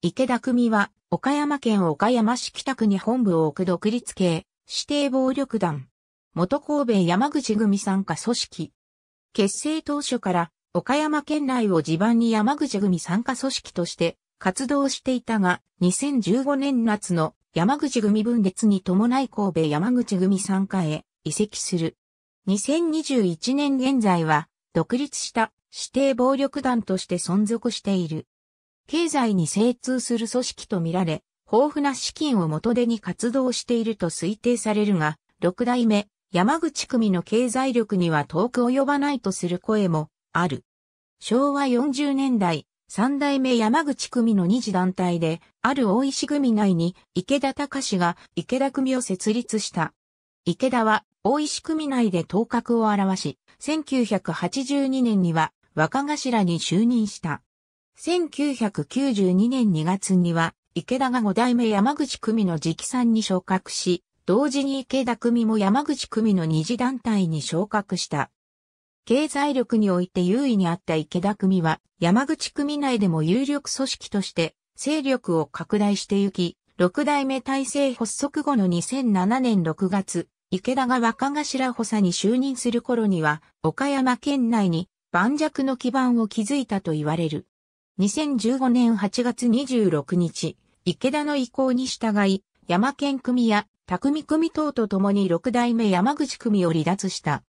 池田組は、岡山県岡山市北区に本部を置く独立系、指定暴力団。元神戸山口組参加組織。結成当初から、岡山県内を地盤に山口組参加組織として活動していたが、2015年夏の山口組分裂に伴い神戸山口組参加へ移籍する。2021年現在は、独立した指定暴力団として存続している。経済に精通する組織とみられ、豊富な資金を元手に活動していると推定されるが、六代目、山口組の経済力には遠く及ばないとする声もある。昭和40年代、三代目山口組の二次団体で、ある大石組内に池田隆が池田組を設立した。池田は大石組内で頭角を表し、1982年には若頭に就任した。1992年2月には、池田が5代目山口組の直参に昇格し、同時に池田組も山口組の二次団体に昇格した。経済力において優位にあった池田組は、山口組内でも有力組織として、勢力を拡大してゆき、六代目体制発足後の2007年6月、池田が若頭補佐に就任する頃には、岡山県内に盤石の基盤を築いたと言われる。2015年8月26日、池田の意向に従い、山県組や匠組等と共に六代目山口組を離脱した。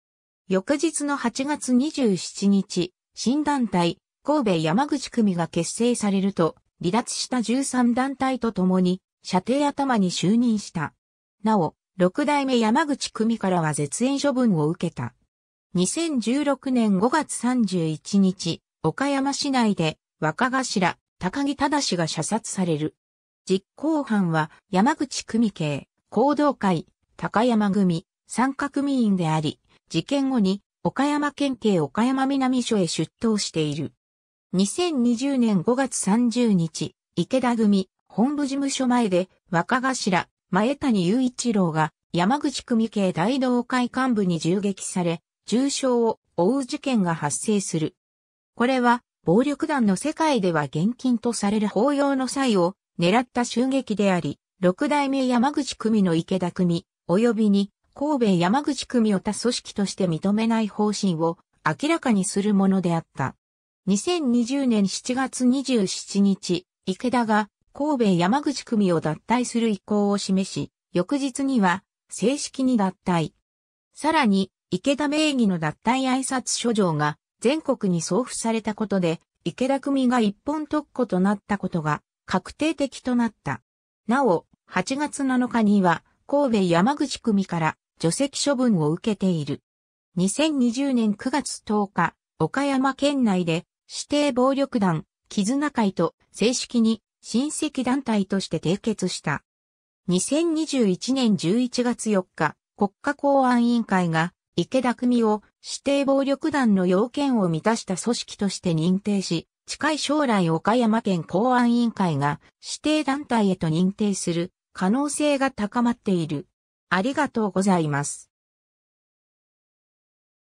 翌日の8月27日、新団体、神戸山口組が結成されると、離脱した13団体と共に、射程頭に就任した。なお、六代目山口組からは絶縁処分を受けた。2016年5月31日、岡山市内で若頭、高木忠が射殺される。実行犯は山口組系、行動会、高山組、参加組員であり、事件後に岡山県警岡山南署へ出頭している。2020年5月30日、池田組本部事務所前で若頭、前谷雄一郎が山口組系大道会幹部に銃撃され、重傷を負う事件が発生する。これは暴力団の世界では現金とされる法要の際を狙った襲撃であり、六代目山口組の池田組、及びに神戸山口組を他組織として認めない方針を明らかにするものであった。2020年7月27日、池田が神戸山口組を脱退する意向を示し、翌日には正式に脱退。さらに、池田名義の脱退挨拶書状が全国に送付されたことで、池田組が一本特許となったことが確定的となった。なお、8月7日には、神戸山口組から除籍処分を受けている。2020年9月10日、岡山県内で指定暴力団、絆会と正式に親戚団体として締結した。2021年11月4日、国家公安委員会が池田組を指定暴力団の要件を満たした組織として認定し、近い将来岡山県公安委員会が指定団体へと認定する可能性が高まっている。ありがとうございます。